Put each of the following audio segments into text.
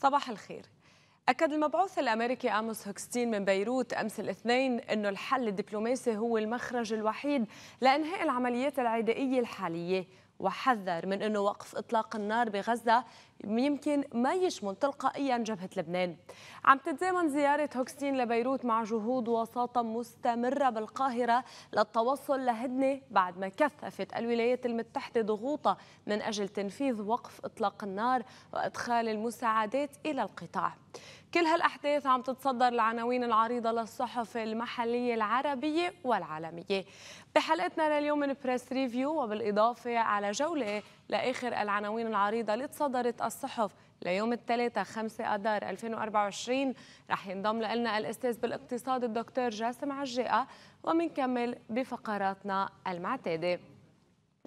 صباح الخير أكد المبعوث الأمريكي أموس هوكستين من بيروت أمس الاثنين أن الحل الدبلوماسي هو المخرج الوحيد لإنهاء العمليات العدائية الحالية وحذر من أن وقف إطلاق النار بغزة يمكن ما يشمل تلقائيا جبهة لبنان عم تتزامن زيارة هوكستين لبيروت مع جهود وساطة مستمرة بالقاهرة للتوصل لهدنة بعد ما كثفت الولايات المتحدة ضغوطها من أجل تنفيذ وقف إطلاق النار وإدخال المساعدات إلى القطاع كل هالأحداث عم تتصدر العناوين العريضة للصحف المحلية العربية والعالمية بحلقتنا لليوم من بريس ريفيو وبالإضافة على جولة لآخر العناوين العريضة اللي تصدرت الصحف ليوم الثلاثاء 5 اذار 2024 رح ينضم لنا الاستاذ بالاقتصاد الدكتور جاسم عجيقه ومنكمل بفقراتنا المعتاده.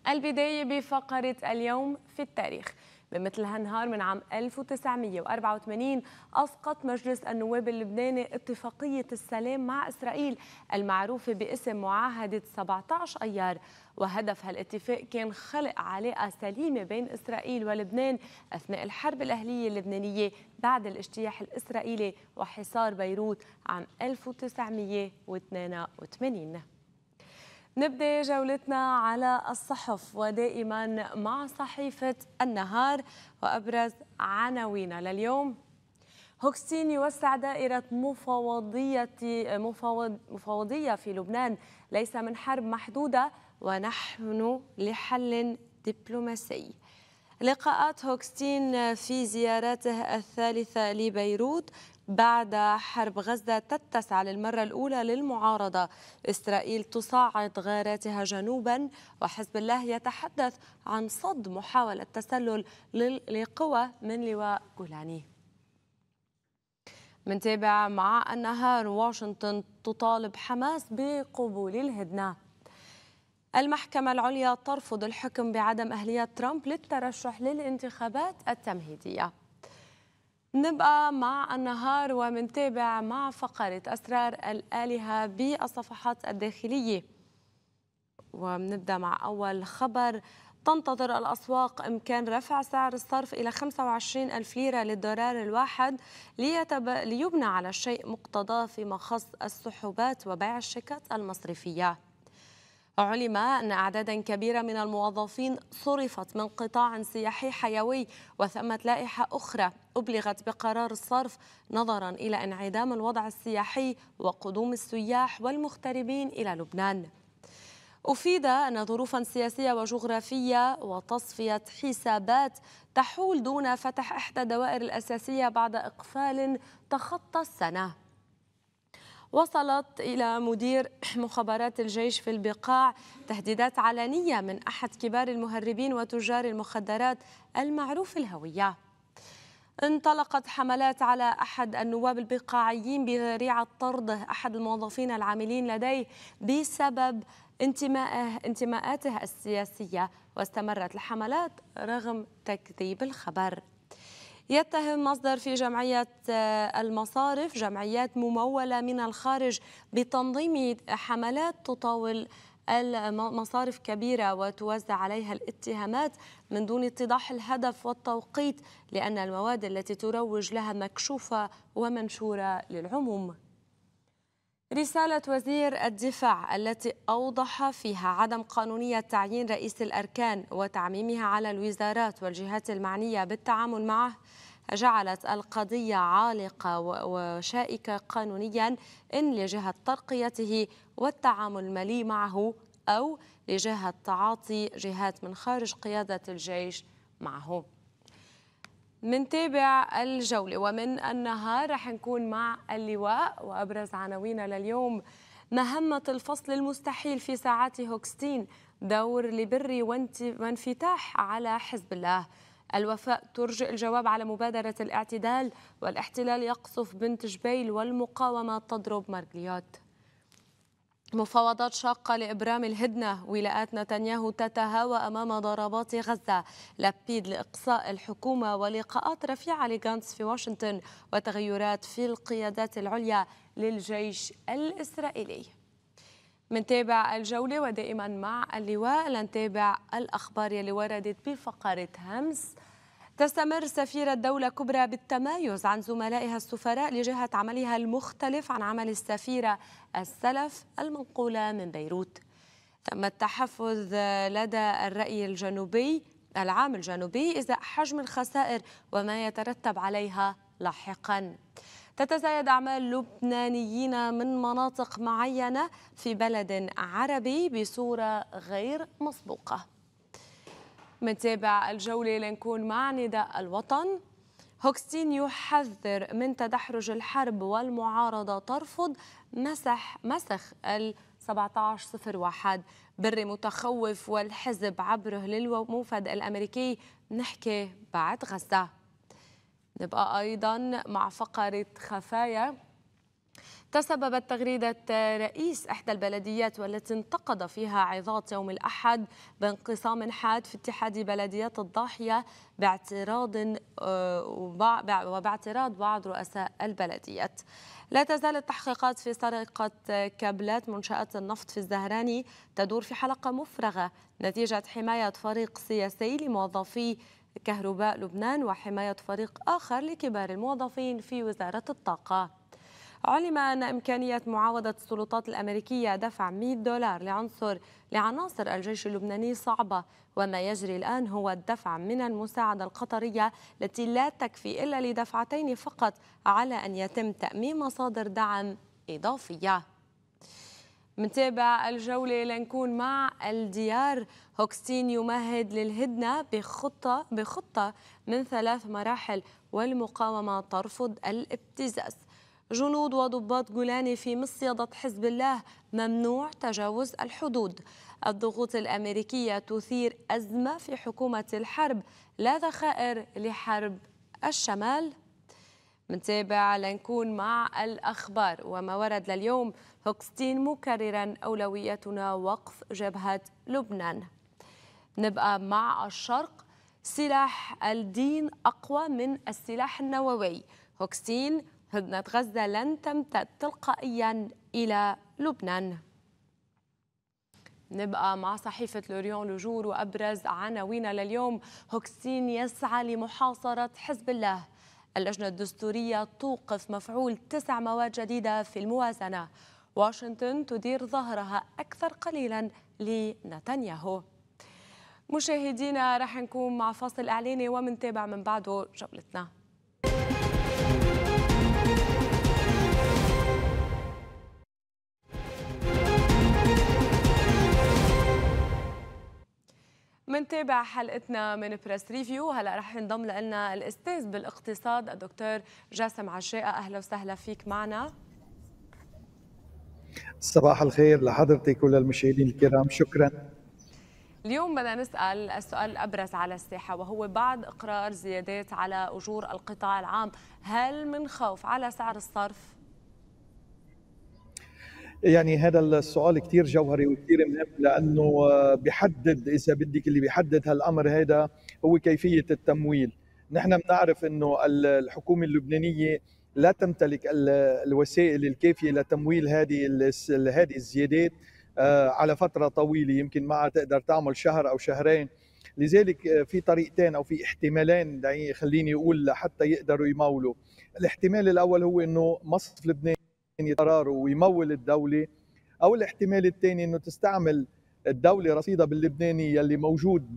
البدايه بفقره اليوم في التاريخ. بمثل هالنهار من عام 1984 أسقط مجلس النواب اللبناني اتفاقية السلام مع إسرائيل المعروفة باسم معاهدة 17 أيار وهدف هالاتفاق كان خلق علاقة سليمة بين إسرائيل ولبنان أثناء الحرب الأهلية اللبنانية بعد الاجتياح الإسرائيلي وحصار بيروت عام 1982 نبدأ جولتنا على الصحف ودائما مع صحيفة النهار وأبرز عناوينها لليوم هوكسين يوسع دائرة مفوضية مفوض مفوضية في لبنان ليس من حرب محدودة ونحن لحل دبلوماسي لقاءات هوكستين في زيارته الثالثة لبيروت بعد حرب غزة تتسع للمرة الأولى للمعارضة إسرائيل تصاعد غاراتها جنوبا وحزب الله يتحدث عن صد محاولة تسلل لقوى من لواء جولاني منتابع مع النهار واشنطن تطالب حماس بقبول الهدنه المحكمة العليا ترفض الحكم بعدم أهلية ترامب للترشح للانتخابات التمهيدية نبقى مع النهار ومنتابع مع فقرة أسرار الآلهة بالصفحات الداخلية ومنبدأ مع أول خبر تنتظر الأسواق إمكان رفع سعر الصرف إلى 25 ألف ليرة للدولار الواحد ليتب... ليبنى على شيء مقتضى فيما خص السحوبات وبيع الشيكات المصرفية علم أن أعدادا كبيرة من الموظفين صرفت من قطاع سياحي حيوي وثمة لائحة أخرى أبلغت بقرار الصرف نظرا إلى انعدام الوضع السياحي وقدوم السياح والمغتربين إلى لبنان أفيد أن ظروفا سياسية وجغرافية وتصفية حسابات تحول دون فتح إحدى الدوائر الأساسية بعد إقفال تخطى السنة وصلت إلى مدير مخابرات الجيش في البقاع تهديدات علنية من أحد كبار المهربين وتجار المخدرات المعروف الهوية انطلقت حملات على أحد النواب البقاعيين بذريعة طرده أحد الموظفين العاملين لديه بسبب انتمائه انتماءاته السياسية واستمرت الحملات رغم تكذيب الخبر يتهم مصدر في جمعية آه، المصارف جمعيات ممولة من الخارج بتنظيم حملات تطاول المصارف كبيرة وتوزع عليها الاتهامات من دون اتضاح الهدف والتوقيت لأن المواد التي تروج لها مكشوفة ومنشورة للعموم رسالة وزير الدفاع التي أوضح فيها عدم قانونية تعيين رئيس الأركان وتعميمها على الوزارات والجهات المعنية بالتعامل معه جعلت القضية عالقة وشائكة قانونيا إن لجهة ترقيته والتعامل المالي معه أو لجهة تعاطي جهات من خارج قيادة الجيش معه منتابع الجولة ومن النهار رح نكون مع اللواء وأبرز عناويننا لليوم مهمة الفصل المستحيل في ساعات هوكستين دور لبري وانفتاح على حزب الله الوفاء ترجئ الجواب على مبادرة الاعتدال والاحتلال يقصف بنت جبيل والمقاومة تضرب مارغليوت مفاوضات شاقة لإبرام الهدنة ولاءات نتنياهو تتهاوى أمام ضربات غزة لبيد لإقصاء الحكومة ولقاءات رفيعة لغانتس في واشنطن وتغيرات في القيادات العليا للجيش الإسرائيلي منتابع الجولة ودائما مع اللواء لنتابع الأخبار اللي وردت بفقرة همس تستمر سفيرة دولة كبرى بالتمايز عن زملائها السفراء لجهة عملها المختلف عن عمل السفيرة السلف المنقولة من بيروت تم التحفظ لدى الرأي الجنوبي العام الجنوبي إزاء حجم الخسائر وما يترتب عليها لاحقا تتزايد أعمال لبنانيين من مناطق معينة في بلد عربي بصورة غير مسبوقة متابع الجولة لنكون مع نداء الوطن هوكستين يحذر من تدحرج الحرب والمعارضة ترفض مسح مسخ ال 1701 بري متخوف والحزب عبره للموفد الأمريكي نحكي بعد غزة نبقى أيضا مع فقرة خفايا تسببت تغريدة رئيس إحدى البلديات والتي انتقد فيها عظات يوم الأحد بانقسام حاد في اتحاد بلديات الضاحية باعتراض آه، وباعتراض بعض رؤساء البلديات لا تزال التحقيقات في سرقة كابلات منشآت النفط في الزهراني تدور في حلقة مفرغة نتيجة حماية فريق سياسي لموظفي كهرباء لبنان وحماية فريق آخر لكبار الموظفين في وزارة الطاقة علم أن إمكانية معاودة السلطات الأمريكية دفع 100 دولار لعنصر لعناصر الجيش اللبناني صعبة وما يجري الآن هو الدفع من المساعدة القطرية التي لا تكفي إلا لدفعتين فقط على أن يتم تأمين مصادر دعم إضافية منتابع الجولة لنكون مع الديار هوكستين يمهد للهدنة بخطة, بخطة من ثلاث مراحل والمقاومة ترفض الابتزاز جنود وضباط جولاني في مصيدة حزب الله ممنوع تجاوز الحدود الضغوط الأمريكية تثير أزمة في حكومة الحرب لا ذخائر لحرب الشمال منتابع لنكون مع الأخبار وما ورد لليوم هوكستين مكررا أولويتنا وقف جبهة لبنان نبقى مع الشرق سلاح الدين أقوى من السلاح النووي هوكستين هدنة غزة لن تمتد تلقائيا إلى لبنان نبقى مع صحيفة لوريون لجور وأبرز عناوينها لليوم هوكسين يسعى لمحاصرة حزب الله اللجنة الدستورية توقف مفعول تسع مواد جديدة في الموازنة واشنطن تدير ظهرها أكثر قليلا لنتنياهو مشاهدينا رح نكون مع فاصل إعلاني ومنتابع من بعده جولتنا ونتابع حلقتنا من بريس ريفيو هلا رح ينضم لنا الاستاذ بالاقتصاد الدكتور جاسم عشاقه اهلا وسهلا فيك معنا صباح الخير لحضرتك وللمشاهدين الكرام شكرا اليوم بدنا نسأل السؤال الأبرز على الساحة وهو بعد إقرار زيادات على أجور القطاع العام هل من خوف على سعر الصرف يعني هذا السؤال كثير جوهري وكثير مهم لانه آه، بيحدد اذا بدك اللي بيحدد هالامر هذا هو كيفيه التمويل نحن بنعرف انه الحكومه اللبنانيه لا تمتلك الوسائل الكافيه لتمويل هذه هذه الزيادات آه، على فتره طويله يمكن ما تقدر تعمل شهر او شهرين لذلك آه، في طريقتين او في احتمالين خليني اقول حتى يقدروا يمولوا الاحتمال الاول هو انه مصرف لبنان قرار ويمول الدوله او الاحتمال الثاني انه تستعمل الدولة رصيدها باللبناني يلي موجود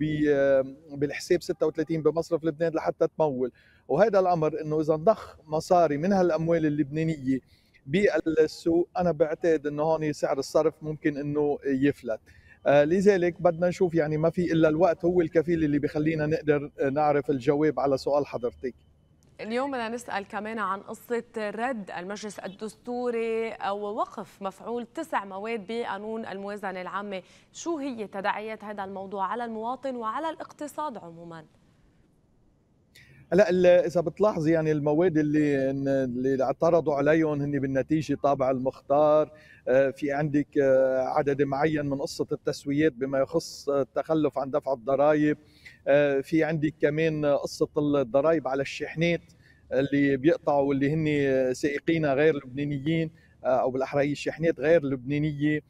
بالحساب 36 بمصرف لبنان لحتى تمول وهذا الأمر أنه إذا ضخ مصاري من هالأموال اللبنانية بالسوق أنا بعتقد أنه هون سعر الصرف ممكن أنه يفلت آه، لذلك بدنا نشوف يعني ما في إلا الوقت هو الكفيل اللي بخلينا نقدر نعرف الجواب على سؤال حضرتك اليوم بدنا نسأل كمان عن قصة رد المجلس الدستوري أو وقف مفعول تسع مواد بقانون الموازنة العامة شو هي تداعيات هذا الموضوع على المواطن وعلى الاقتصاد عموماً؟ هلا اذا بتلاحظي يعني المواد اللي اللي اعترضوا عليهم هن بالنتيجه طابع المختار آه، في عندك آه، عدد معين من قصه التسويات بما يخص التخلف عن دفع الضرائب آه، في عندك كمان قصه الضرايب على الشاحنات اللي بيقطعوا واللي هن سائقينا غير لبنانيين آه، او بالاحرى هي الشاحنات غير لبنانيه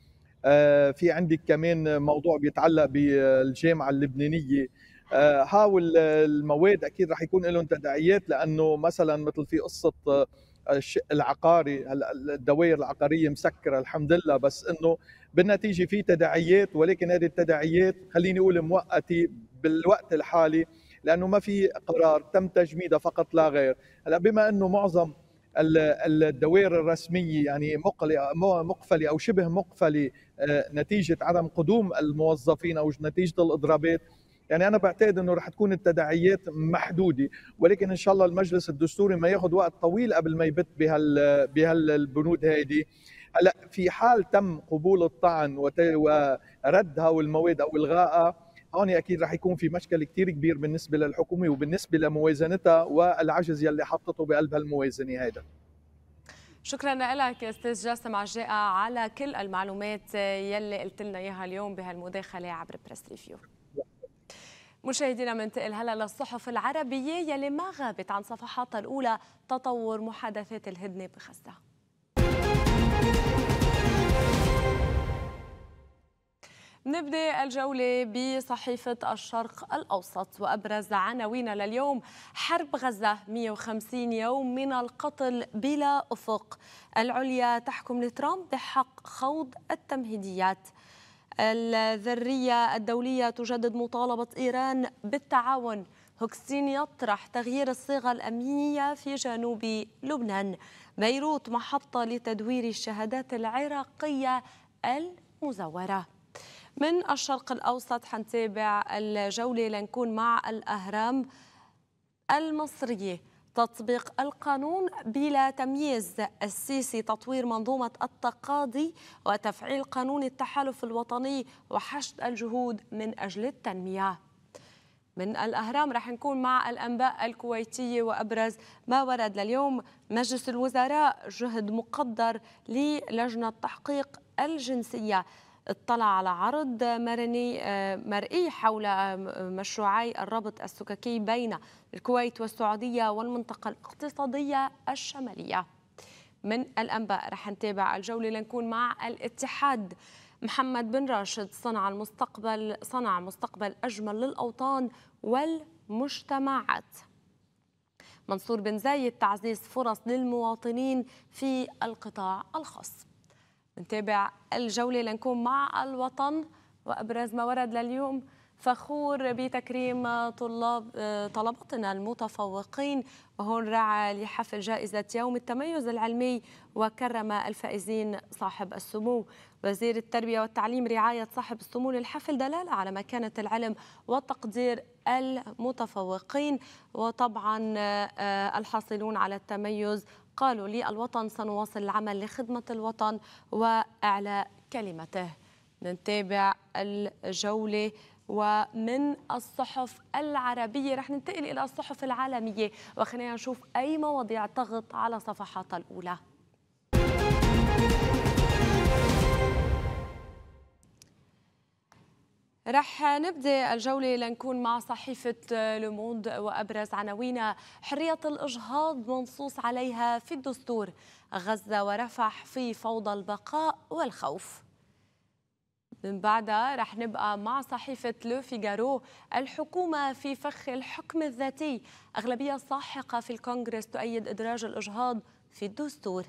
آه، في عندك كمان موضوع بيتعلق بالجامعه اللبنانيه هاو المواد اكيد رح يكون لهم تداعيات لانه مثلا مثل في قصه العقاري الدوائر العقاريه مسكره الحمد لله بس انه بالنتيجه في تداعيات ولكن هذه التداعيات خليني اقول مؤقته بالوقت الحالي لانه ما في قرار تم تجميده فقط لا غير هلا بما انه معظم الدوائر الرسميه يعني مقفله او شبه مقفله آه، نتيجه عدم قدوم الموظفين او نتيجه الاضرابات يعني انا بعتقد انه رح تكون التداعيات محدوده ولكن ان شاء الله المجلس الدستوري ما ياخذ وقت طويل قبل ما يبت بهال بهالبنود هيدي هلا في حال تم قبول الطعن وردها والمواد او الغائها هون اكيد رح يكون في مشكل كثير كبير بالنسبه للحكومه وبالنسبه لموازنتها والعجز يلي حطته بقلب هالموازنه هيدا شكرا لك استاذ جاسم عجاقه على كل المعلومات يلي قلت لنا اياها اليوم بهالمداخله عبر بريس ريفيو مشاهدينا منتقل هلا للصحف العربية يلي ما غابت عن صفحاتها الأولى تطور محادثات الهدنة بغزة نبدأ الجولة بصحيفة الشرق الأوسط وأبرز عناوين لليوم حرب غزة 150 يوم من القتل بلا أفق العليا تحكم لترامب بحق خوض التمهيديات الذرية الدولية تجدد مطالبة إيران بالتعاون هوكسين يطرح تغيير الصيغة الأمنية في جنوب لبنان بيروت محطة لتدوير الشهادات العراقية المزورة من الشرق الأوسط حنتابع الجولة لنكون مع الأهرام المصرية تطبيق القانون بلا تمييز السيسي تطوير منظومة التقاضي وتفعيل قانون التحالف الوطني وحشد الجهود من أجل التنمية من الأهرام رح نكون مع الأنباء الكويتية وأبرز ما ورد لليوم مجلس الوزراء جهد مقدر للجنة تحقيق الجنسية اطلع على عرض مرني آه، مرئي حول آه، مشروعي الربط السككي بين الكويت والسعودية والمنطقة الاقتصادية الشمالية من الأنباء رح نتابع الجولة لنكون مع الاتحاد محمد بن راشد صنع المستقبل صنع مستقبل أجمل للأوطان والمجتمعات منصور بن زايد تعزيز فرص للمواطنين في القطاع الخاص نتابع الجولة لنكون مع الوطن وأبرز ما ورد لليوم فخور بتكريم طلاب طلبتنا المتفوقين وهون راعى لحفل جائزة يوم التميز العلمي وكرم الفائزين صاحب السمو وزير التربية والتعليم رعاية صاحب السمو للحفل دلالة على مكانة العلم وتقدير المتفوقين وطبعا آه، الحاصلون على التميز قالوا لي الوطن سنواصل العمل لخدمة الوطن وإعلاء كلمته نتابع الجولة ومن الصحف العربية رح ننتقل إلى الصحف العالمية وخلينا نشوف أي مواضيع تغط على صفحاتها الأولى رح نبدا الجوله لنكون مع صحيفه لوموند وابرز عناوينها حريه الاجهاض منصوص عليها في الدستور غزه ورفح في فوضى البقاء والخوف من بعدها رح نبقى مع صحيفة لو فيغارو الحكومة في فخ الحكم الذاتي أغلبية ساحقة في الكونغرس تؤيد إدراج الإجهاض في الدستور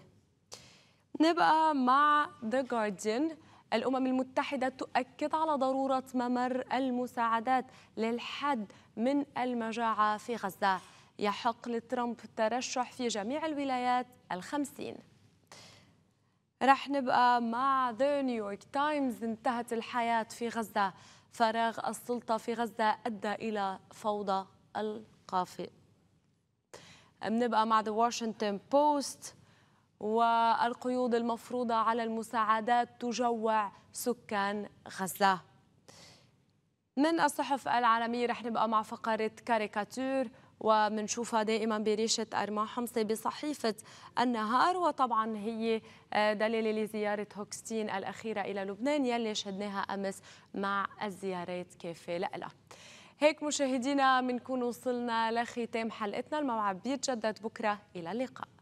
نبقى مع The Guardian الأمم المتحدة تؤكد على ضرورة ممر المساعدات للحد من المجاعة في غزة يحق لترامب الترشح في جميع الولايات الخمسين رح نبقى مع ذا نيويورك تايمز انتهت الحياة في غزة فراغ السلطة في غزة أدى إلى فوضى القافئ بنبقى مع ذا واشنطن بوست والقيود المفروضة على المساعدات تجوع سكان غزة من الصحف العالمية رح نبقى مع فقرة كاريكاتير ومنشوفها دائما بريشة أرما حمصي بصحيفة النهار وطبعا هي آه، دليل لزيارة هوكستين الأخيرة إلى لبنان يلي شهدناها أمس مع الزيارات كافة لألا هيك مشاهدينا منكون وصلنا لختام حلقتنا الموعد بيتجدد بكرة إلى اللقاء